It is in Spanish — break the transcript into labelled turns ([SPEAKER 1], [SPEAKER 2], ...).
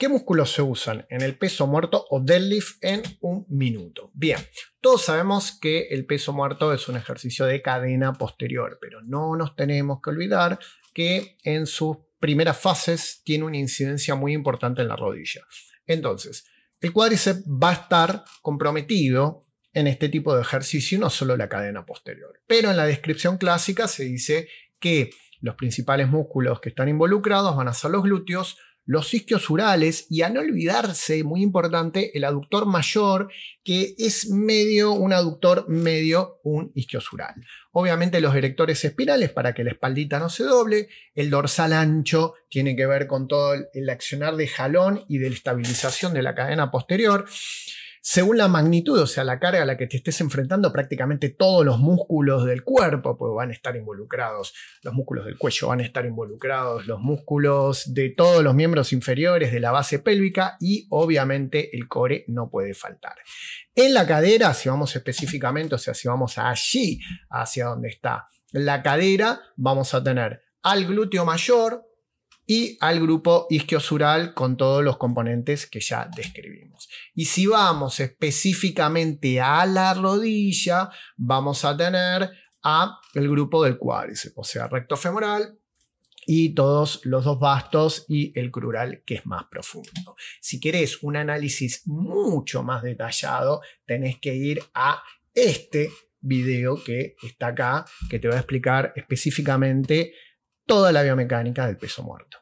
[SPEAKER 1] ¿Qué músculos se usan en el peso muerto o deadlift en un minuto? Bien, todos sabemos que el peso muerto es un ejercicio de cadena posterior, pero no nos tenemos que olvidar que en sus primeras fases tiene una incidencia muy importante en la rodilla. Entonces, el cuádriceps va a estar comprometido en este tipo de ejercicio no solo la cadena posterior. Pero en la descripción clásica se dice que los principales músculos que están involucrados van a ser los glúteos, los isquiosurales y a no olvidarse, muy importante, el aductor mayor, que es medio un aductor, medio un isquiosural. Obviamente los erectores espirales para que la espaldita no se doble, el dorsal ancho tiene que ver con todo el accionar de jalón y de la estabilización de la cadena posterior según la magnitud, o sea, la carga a la que te estés enfrentando, prácticamente todos los músculos del cuerpo pues, van a estar involucrados. Los músculos del cuello van a estar involucrados, los músculos de todos los miembros inferiores de la base pélvica y obviamente el core no puede faltar. En la cadera, si vamos específicamente, o sea, si vamos allí, hacia donde está la cadera, vamos a tener al glúteo mayor, y al grupo isquiosural con todos los componentes que ya describimos. Y si vamos específicamente a la rodilla, vamos a tener a el grupo del cuádriceps, o sea, recto femoral, y todos los dos bastos y el crural que es más profundo. Si querés un análisis mucho más detallado, tenés que ir a este video que está acá, que te va a explicar específicamente toda la biomecánica del peso muerto.